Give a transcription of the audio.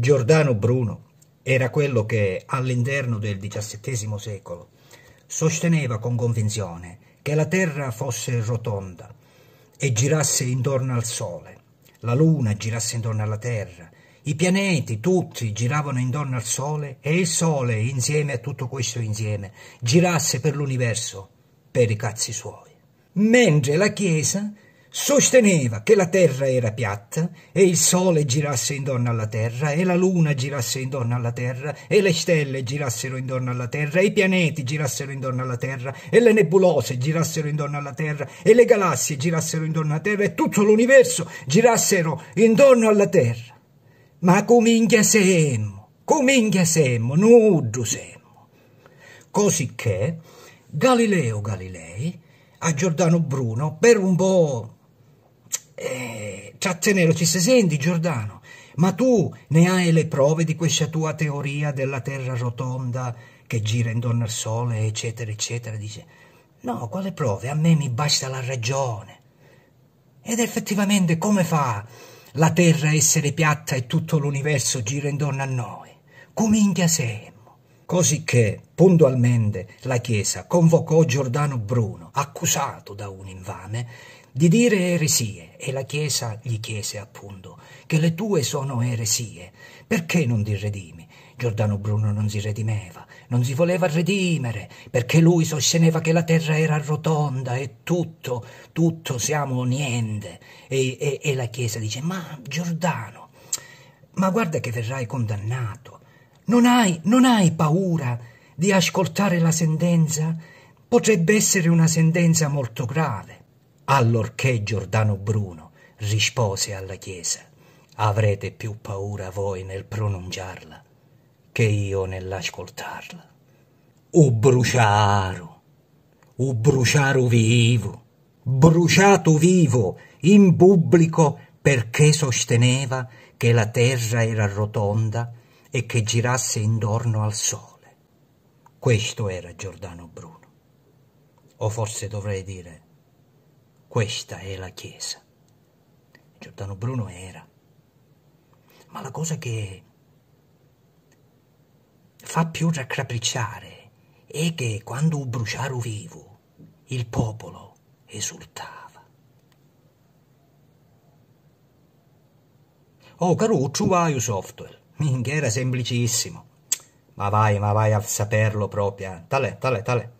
Giordano Bruno era quello che, all'interno del XVII secolo, sosteneva con convinzione che la Terra fosse rotonda e girasse intorno al Sole, la Luna girasse intorno alla Terra, i pianeti tutti giravano intorno al Sole e il Sole, insieme a tutto questo insieme, girasse per l'universo per i cazzi suoi. Mentre la Chiesa Sosteneva che la terra era piatta e il sole girasse intorno alla terra e la luna girasse intorno alla terra e le stelle girassero intorno alla terra e i pianeti girassero intorno alla terra e le nebulose girassero intorno alla terra e le galassie girassero intorno alla terra e tutto l'universo girassero intorno alla terra. Ma cominchia semmo, cominchia semmo, nuddu semmo. Cosicché Galileo Galilei a Giordano Bruno per un po' Eh, Ciattenero ci se senti, Giordano, ma tu ne hai le prove di questa tua teoria della terra rotonda che gira intorno al sole, eccetera, eccetera. Dice, no, quale prove? A me mi basta la ragione. Ed effettivamente come fa la terra a essere piatta e tutto l'universo gira intorno a noi? Come minchia semmo? Cosicché, puntualmente, la Chiesa convocò Giordano Bruno, accusato da un infame, di dire eresie e la Chiesa gli chiese appunto che le tue sono eresie, perché non ti redimi? Giordano Bruno non si redimeva, non si voleva redimere, perché lui sosteneva che la terra era rotonda e tutto, tutto siamo niente. E, e, e la Chiesa dice, ma Giordano, ma guarda che verrai condannato, non hai, non hai paura di ascoltare la sentenza? Potrebbe essere una sentenza molto grave allorché Giordano Bruno rispose alla Chiesa, avrete più paura voi nel pronunciarla che io nell'ascoltarla. O bruciaro, o bruciaro vivo, bruciato vivo in pubblico perché sosteneva che la terra era rotonda e che girasse intorno al sole. Questo era Giordano Bruno. O forse dovrei dire questa è la Chiesa. Giordano Bruno era. Ma la cosa che fa più raccapricciare è che quando bruciaro vivo il popolo esultava. Oh, caruccio, vai il software. Minchia, era semplicissimo. Ma vai, ma vai a saperlo proprio. Tale, tale, tale.